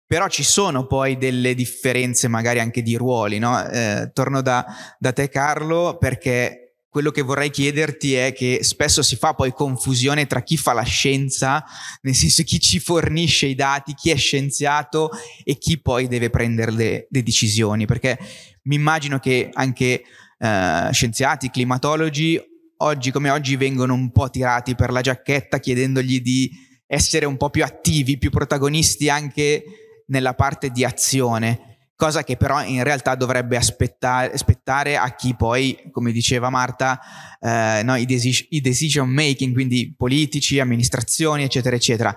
Però ci sono poi delle differenze magari anche di ruoli, no? eh, torno da, da te Carlo perché quello che vorrei chiederti è che spesso si fa poi confusione tra chi fa la scienza, nel senso chi ci fornisce i dati, chi è scienziato e chi poi deve prendere le, le decisioni, perché mi immagino che anche eh, scienziati, climatologi, oggi come oggi vengono un po' tirati per la giacchetta chiedendogli di essere un po' più attivi, più protagonisti anche nella parte di azione cosa che però in realtà dovrebbe aspettare, aspettare a chi poi, come diceva Marta, eh, no, i, desi- i decision making, quindi politici, amministrazioni, eccetera, eccetera.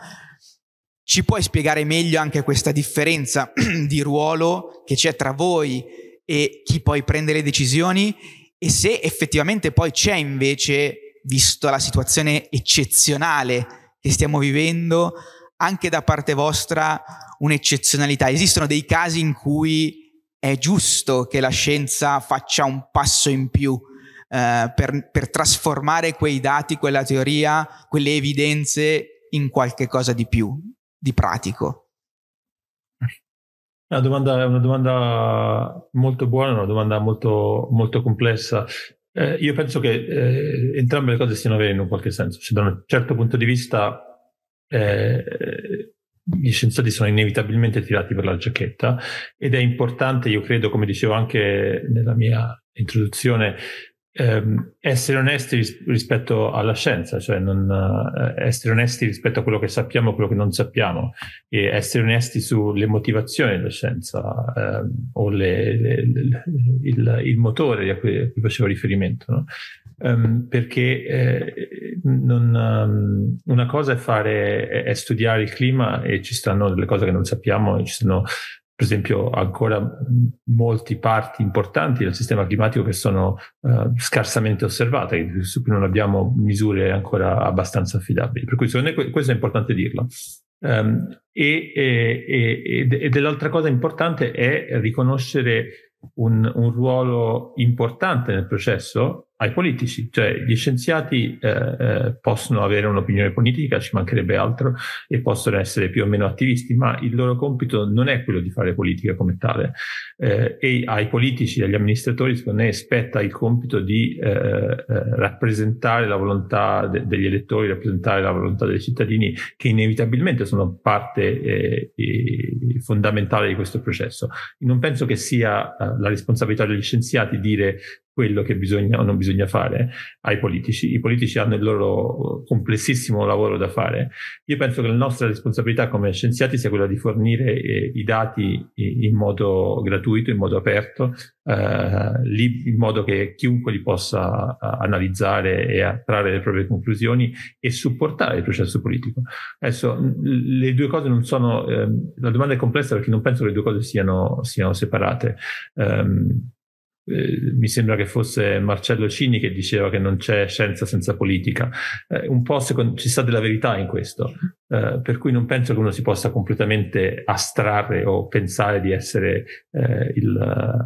Ci puoi spiegare meglio anche questa differenza di ruolo che c'è tra voi e chi poi prende le decisioni e se effettivamente poi c'è invece, visto la situazione eccezionale che stiamo vivendo, anche da parte vostra un'eccezionalità. Esistono dei casi in cui è giusto che la scienza faccia un passo in più eh, per, per trasformare quei dati, quella teoria, quelle evidenze in qualche cosa di più, di pratico. Una domanda, una domanda molto buona, una domanda molto, molto complessa. Eh, io penso che eh, entrambe le cose stiano vere in un qualche senso, cioè, da un certo punto di vista eh, gli scienziati sono inevitabilmente tirati per la giacchetta ed è importante, io credo, come dicevo anche nella mia introduzione, ehm, essere onesti ris- rispetto alla scienza, cioè non, eh, essere onesti rispetto a quello che sappiamo e quello che non sappiamo, e essere onesti sulle motivazioni della scienza ehm, o le, le, le, il, il, motore a cui, a cui facevo riferimento. No? um, perché eh, non, um, una cosa è, fare, è studiare il clima e ci stanno delle cose che non sappiamo, ci sono per esempio ancora molte parti importanti del sistema climatico che sono uh, scarsamente osservate, su cui non abbiamo misure ancora abbastanza affidabili. Per cui secondo me questo è importante dirlo. Um, e, e, e, e l'altra cosa importante è riconoscere un, un, ruolo importante nel processo ai politici, cioè gli scienziati eh, eh, possono avere un'opinione politica, ci mancherebbe altro, e possono essere più o meno attivisti, ma il loro compito non è quello di fare politica come tale. Eh, e ai politici, agli amministratori, secondo me, spetta il compito di eh, eh rappresentare la volontà de- degli elettori, rappresentare la volontà dei cittadini, che inevitabilmente sono parte eh, fondamentale di questo processo. Non penso che sia la responsabilità degli scienziati dire quello che bisogna o non bisogna fare ai politici. I politici hanno il loro eh, complessissimo lavoro da fare. Io penso che la nostra responsabilità come scienziati sia quella di fornire eh, i dati eh, in modo gratuito, in modo aperto, eh, lib- in modo che chiunque li possa a, eh, analizzare e trarre le proprie conclusioni e supportare il processo politico. Adesso mm, le due cose non sono, eh, la domanda è complessa perché non penso che le due cose siano, siano separate. Um, eh, mi sembra che fosse Marcello Cini che diceva che non c'è scienza senza politica. Eh, un po' secondo, ci sta della verità in questo, eh, per cui non penso che uno si possa completamente astrarre o pensare di essere eh, il,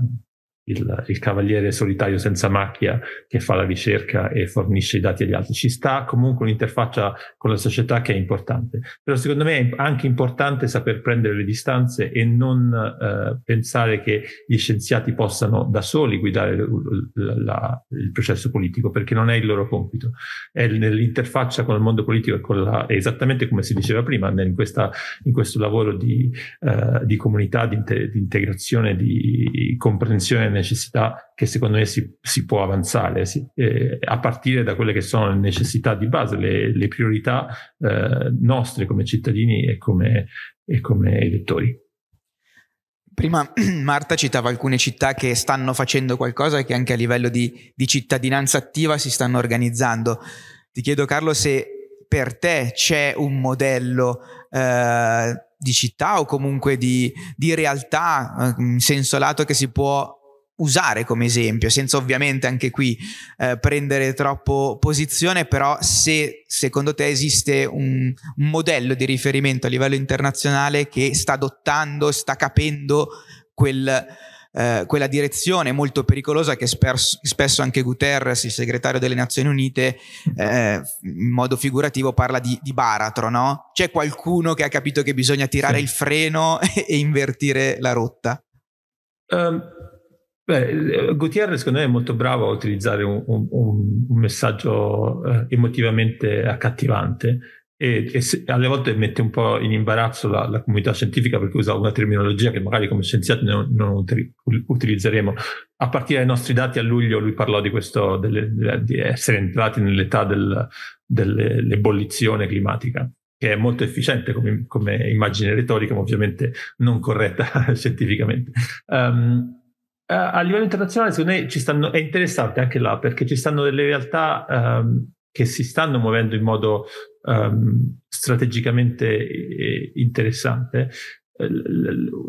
il, il, cavaliere solitario senza macchia che fa la ricerca e fornisce i dati agli altri. Ci sta comunque un'interfaccia con la società che è importante, però secondo me è anche importante saper prendere le distanze e non eh, pensare che gli scienziati possano da soli guidare la, la, il processo politico, perché non è il loro compito. È nell'interfaccia con il mondo politico e la, esattamente come si diceva prima, in, questa, in questo lavoro di, eh, di comunità, di, inte, di integrazione, di comprensione necessità che secondo me si, si può avanzare si, eh, a partire da quelle che sono le necessità di base, le, le priorità eh, nostre come cittadini e come, e come elettori. Prima Marta citava alcune città che stanno facendo qualcosa e che anche a livello di, di, cittadinanza attiva si stanno organizzando. Ti chiedo Carlo se per te c'è un modello eh, di città o comunque di, di realtà eh, in senso lato che si può usare come esempio, senza ovviamente anche qui eh, prendere troppo posizione, però se secondo te esiste un, un modello di riferimento a livello internazionale che sta adottando, sta capendo quel, eh, quella direzione molto pericolosa che spers- spesso anche Guterres, il segretario delle Nazioni Unite, eh, in modo figurativo parla di, di, baratro, no? C'è qualcuno che ha capito che bisogna tirare sì. il freno e, invertire la rotta? Um Beh, eh, Gutierrez secondo me è molto bravo a utilizzare un, un, un messaggio eh, emotivamente accattivante e, e se, alle volte mette un po' in imbarazzo la, la, comunità scientifica perché usa una terminologia che magari come scienziati non, non utri, utilizzeremo. A partire dai nostri dati a luglio lui parlò di, questo, delle, di essere entrati nell'età del, dell'ebollizione climatica che è molto efficiente come, come, immagine retorica, ma ovviamente non corretta scientificamente. Um, eh, a livello internazionale, secondo me ci stanno, è interessante anche là perché ci stanno delle realtà um, che si stanno muovendo in modo um, strategicamente eh, interessante. Eh,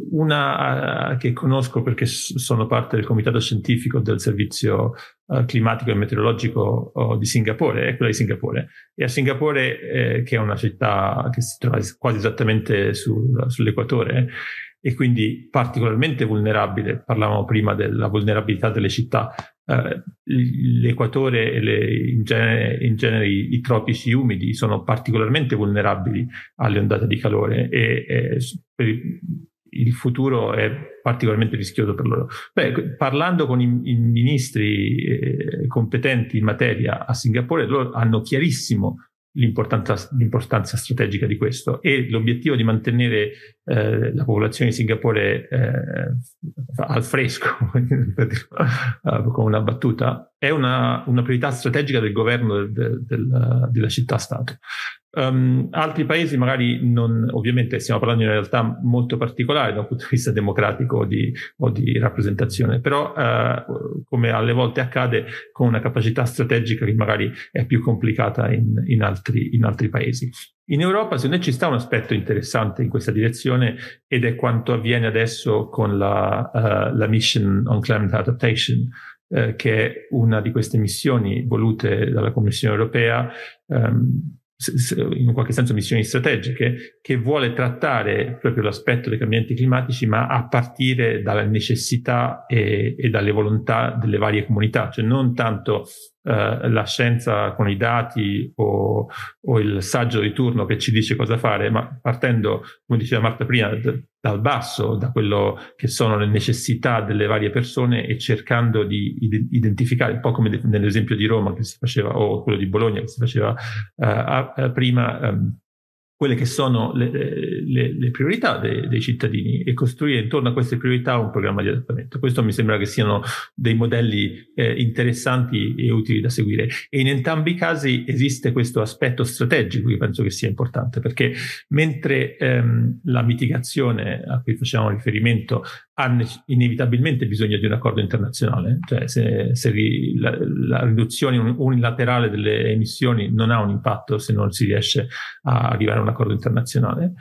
una che conosco perché sono parte del comitato scientifico del servizio climatico e meteorologico di Singapore, è quella di Singapore. E a Singapore, eh, che è una città che si trova quasi esattamente sul, sull'equatore, e quindi particolarmente vulnerabile. Parlavamo prima della vulnerabilità delle città. Eh, L'Equatore e le, in, genere, in, genere, i tropici umidi sono particolarmente vulnerabili alle ondate di calore e, e il futuro è particolarmente rischioso per loro. Beh, parlando con i, i ministri eh, competenti in materia a Singapore, loro hanno chiarissimo l'importanza, l'importanza strategica di questo e l'obiettivo di mantenere eh, la popolazione di Singapore eh, al fresco, eh, con una battuta, è una, una priorità strategica del governo de, de, de, della città-stato. Um, altri paesi magari non, ovviamente stiamo parlando di una realtà molto particolare da un punto di vista democratico o di, o di rappresentazione, però uh, come alle volte accade con una capacità strategica che magari è più complicata in, in, altri, in altri paesi. In Europa, secondo me, ci sta un aspetto interessante in questa direzione ed è quanto avviene adesso con la, uh, la Mission on Climate Adaptation, eh, che è una di queste missioni volute dalla Commissione europea. Ehm, in qualche senso missioni strategiche, che vuole trattare proprio l'aspetto dei cambiamenti climatici, ma a partire dalle necessità e, e dalle volontà delle varie comunità, cioè non tanto eh, la scienza con i dati o, o, il saggio di turno che ci dice cosa fare, ma partendo, come diceva Marta prima, d- dal basso, da quello che sono le necessità delle varie persone e cercando di id- identificare, un po' come de- nell'esempio di Roma che si faceva o quello di Bologna che si faceva eh, a- eh, prima. Ehm, quelle che sono le, le, le priorità dei, dei, cittadini e costruire intorno a queste priorità un programma di adattamento. Questo mi sembra che siano dei modelli eh, interessanti e utili da seguire. E in entrambi i casi esiste questo aspetto strategico che penso che sia importante, perché mentre ehm, la mitigazione a cui facciamo riferimento ha inevitabilmente bisogno di un accordo internazionale, cioè se, se la, la, riduzione unilaterale delle emissioni non ha un impatto se non si riesce a arrivare a un accordo internazionale.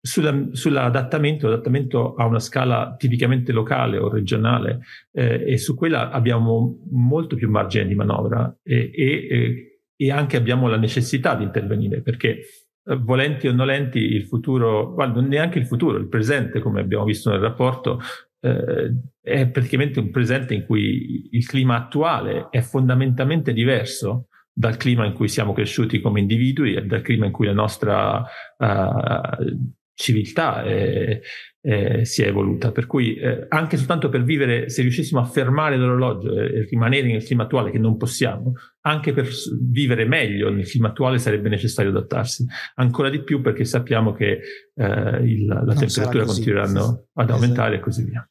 Sulla, sull'adattamento, l'adattamento a una scala tipicamente locale o regionale eh, e su quella abbiamo molto più margine di manovra e, e, e anche abbiamo la necessità di intervenire perché eh, volenti o nolenti il futuro, guarda, neanche il futuro, il presente, come abbiamo visto nel rapporto, eh, è praticamente un presente in cui il clima attuale è fondamentalmente diverso dal clima in cui siamo cresciuti come individui e dal clima in cui la nostra uh, civiltà è, eh, si è evoluta. Per cui eh, anche soltanto per vivere, se riuscissimo a fermare l'orologio e rimanere nel clima attuale, che non possiamo, anche per vivere meglio nel clima attuale sarebbe necessario adattarsi. Ancora di più perché sappiamo che eh, il, la non temperatura continuerà sì, ad esatto. aumentare esatto. e così via.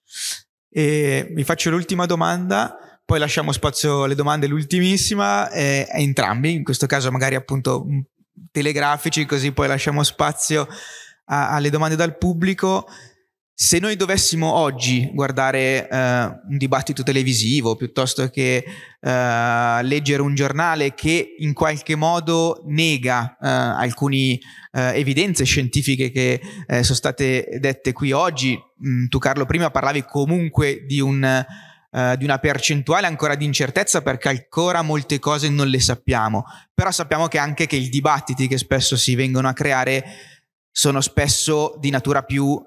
E vi faccio l'ultima domanda poi lasciamo spazio alle domande. L'ultimissima eh, entrambi, in questo caso magari appunto mm, telegrafici, così poi lasciamo spazio a, alle domande dal pubblico. Se noi dovessimo oggi guardare eh, un dibattito televisivo piuttosto che eh, leggere un giornale che in qualche modo nega eh, alcune eh, evidenze scientifiche che eh, sono state dette qui oggi, mm, tu Carlo prima parlavi comunque di un eh, di una percentuale ancora di incertezza perché ancora molte cose non le sappiamo, però sappiamo che anche che i dibattiti che spesso si vengono a creare sono spesso di natura più uh,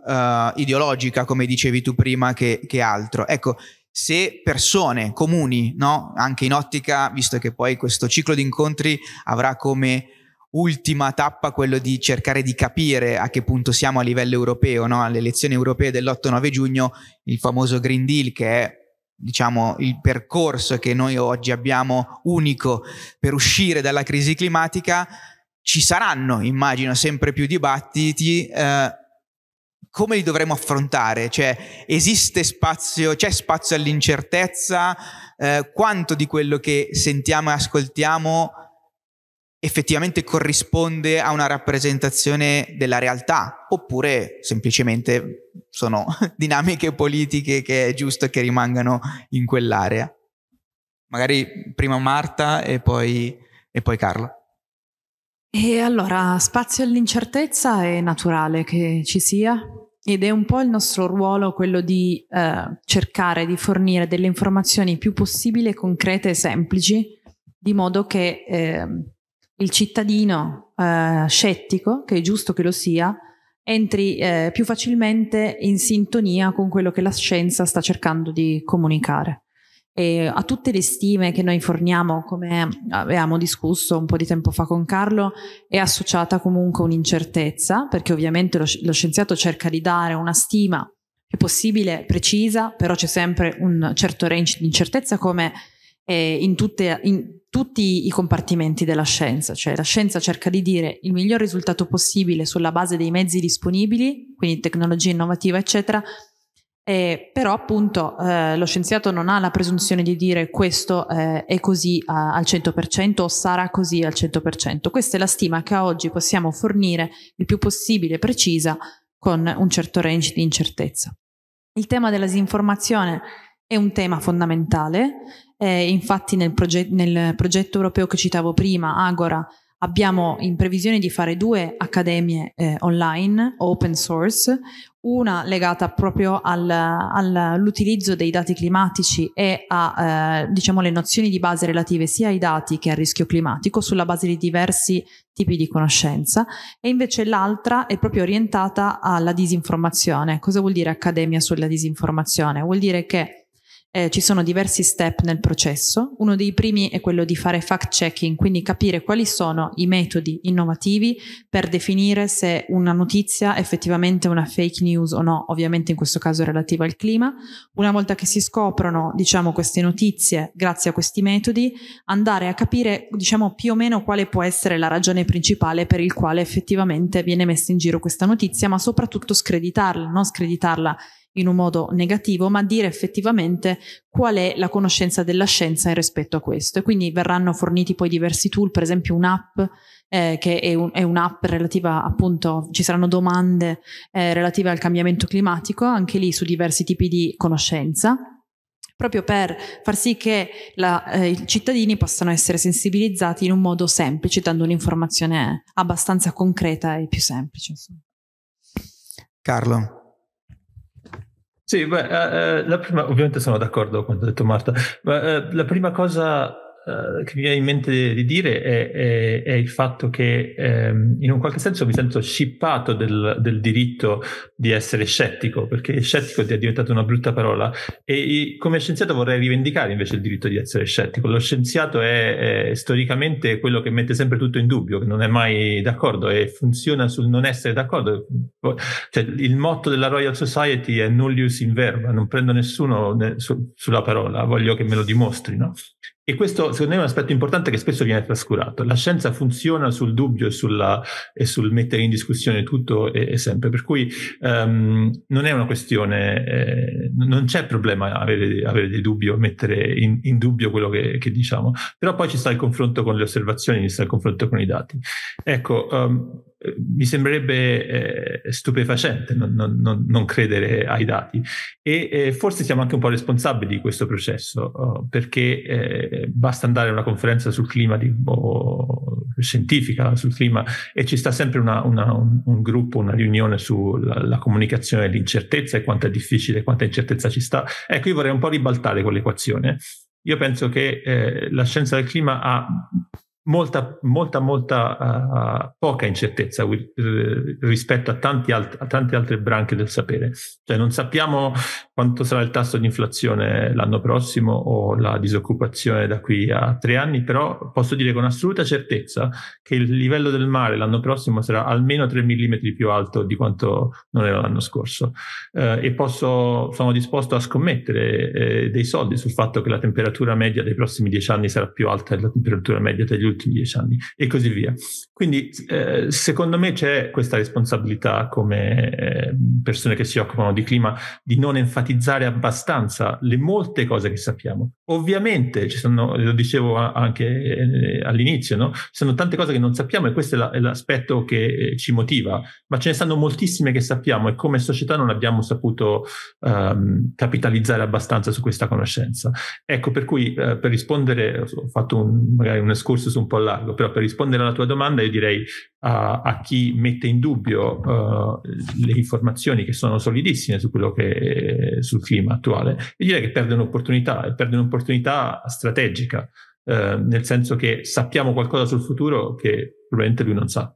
ideologica, come dicevi tu prima, che, che altro. Ecco, se persone comuni, no? anche in ottica, visto che poi questo ciclo di incontri avrà come ultima tappa quello di cercare di capire a che punto siamo a livello europeo, no? alle elezioni europee dell'8-9 giugno, il famoso Green Deal che è diciamo, il percorso che noi oggi abbiamo unico per uscire dalla crisi climatica ci saranno, immagino, sempre più dibattiti. Eh, come li dovremo affrontare? Cioè, esiste spazio, c'è spazio all'incertezza? Eh, quanto di quello che sentiamo e ascoltiamo effettivamente corrisponde a una rappresentazione della realtà? Oppure semplicemente sono dinamiche politiche che è giusto che rimangano in quell'area? Magari prima Marta e poi, e poi Carlo. E allora, spazio all'incertezza è naturale che ci sia ed è un po' il nostro ruolo quello di eh, cercare di fornire delle informazioni più possibile concrete e semplici, di modo che eh, il cittadino eh, scettico, che è giusto che lo sia, entri eh, più facilmente in sintonia con quello che la scienza sta cercando di comunicare e a tutte le stime che noi forniamo, come avevamo discusso un po' di tempo fa con Carlo, è associata comunque un'incertezza, perché ovviamente lo, lo scienziato cerca di dare una stima più possibile precisa, però c'è sempre un certo range di incertezza come eh, in, tutte, in tutti i compartimenti della scienza, cioè la scienza cerca di dire il miglior risultato possibile sulla base dei mezzi disponibili, quindi tecnologia innovativa, eccetera, eh, però appunto eh, lo scienziato non ha la presunzione di dire questo eh, è così a, al 100% o sarà così al 100%. Questa è la stima che a oggi possiamo fornire il più possibile precisa con un certo range di incertezza. Il tema della disinformazione è un tema fondamentale, eh, infatti nel, proget- nel progetto europeo che citavo prima, Agora, Abbiamo in previsione di fare due accademie eh, online, open source, una legata proprio al, all'utilizzo dei dati climatici e a eh, diciamo le nozioni di base relative sia ai dati che al rischio climatico sulla base di diversi tipi di conoscenza e invece l'altra è proprio orientata alla disinformazione. Cosa vuol dire accademia sulla disinformazione? Vuol dire che eh, ci sono diversi step nel processo. Uno dei primi è quello di fare fact checking, quindi capire quali sono i metodi innovativi per definire se una notizia è effettivamente una fake news o no, ovviamente in questo caso relativa al clima. Una volta che si scoprono, diciamo, queste notizie grazie a questi metodi, andare a capire, diciamo, più o meno quale può essere la ragione principale per il quale effettivamente viene messa in giro questa notizia, ma soprattutto screditarla, non screditarla in un modo negativo, ma dire effettivamente qual è la conoscenza della scienza rispetto a questo. E quindi verranno forniti poi diversi tool, per esempio un'app eh, che è, un, è, un'app relativa appunto, ci saranno domande eh, relative al cambiamento climatico, anche lì su diversi tipi di conoscenza proprio per far sì che la, eh, i cittadini possano essere sensibilizzati in un modo semplice, dando un'informazione abbastanza concreta e più semplice. Insomma. Carlo, sì, beh, eh, eh prima, ovviamente sono d'accordo con quanto ha detto Marta. Beh, eh, la prima cosa eh, che mi viene in mente di dire è, è, è il fatto che ehm, in un qualche senso mi sento scippato del, del, diritto di essere scettico, perché scettico è diventata una brutta parola e come scienziato vorrei rivendicare invece il diritto di essere scettico. Lo scienziato è, è storicamente quello che mette sempre tutto in dubbio, che non è mai d'accordo e funziona sul non essere d'accordo. Cioè, il motto della Royal Society è nullius in verba, non prendo nessuno ne, su, sulla parola, voglio che me lo dimostri. No? E questo secondo me è un aspetto importante che spesso viene trascurato. La scienza funziona sul dubbio e, sulla, e sul mettere in discussione tutto e, e sempre, per cui um, non è una questione, eh, non c'è problema avere, avere dei dubbi o mettere in, in, dubbio quello che, che, diciamo, però poi ci sta il confronto con le osservazioni, ci sta il confronto con i dati. Ecco, um, eh, mi sembrerebbe eh, stupefacente non, non, non, credere ai dati e eh, forse siamo anche un po' responsabili di questo processo oh, perché eh, basta andare a una conferenza sul clima di, oh, scientifica sul clima e ci sta sempre una, una, un, un, gruppo, una riunione sulla comunicazione dell'incertezza e quanto è difficile, quanta incertezza ci sta. Ecco, io vorrei un po' ribaltare quell'equazione. Io penso che eh, la scienza del clima ha molta, molta, molta uh, poca incertezza uh, rispetto a, alt- a, tante altre branche del sapere. Cioè non sappiamo quanto sarà il tasso di inflazione l'anno prossimo o la disoccupazione da qui a tre anni, però posso dire con assoluta certezza che il livello del mare l'anno prossimo sarà almeno 3 mm più alto di quanto non era l'anno scorso. Uh, e posso, sono disposto a scommettere eh, dei soldi sul fatto che la temperatura media dei prossimi dieci anni sarà più alta della temperatura media degli ultimi dieci anni e così via. Quindi eh, secondo me c'è questa responsabilità come eh, persone che si occupano di clima di non enfatizzare abbastanza le molte cose che sappiamo. Ovviamente ci sono, lo dicevo anche eh, all'inizio, no? ci sono tante cose che non sappiamo e questo è, la, è l'aspetto che eh, ci motiva, ma ce ne stanno moltissime che sappiamo e come società non abbiamo saputo ehm, capitalizzare abbastanza su questa conoscenza. Ecco per cui per rispondere ho fatto un, magari un escorso su un un po' largo, però per rispondere alla tua domanda io direi a, a chi mette in dubbio uh, le informazioni che sono solidissime su quello che è sul clima attuale, io direi che perde un'opportunità, e perde un'opportunità strategica, uh, nel senso che sappiamo qualcosa sul futuro che probabilmente lui non sa.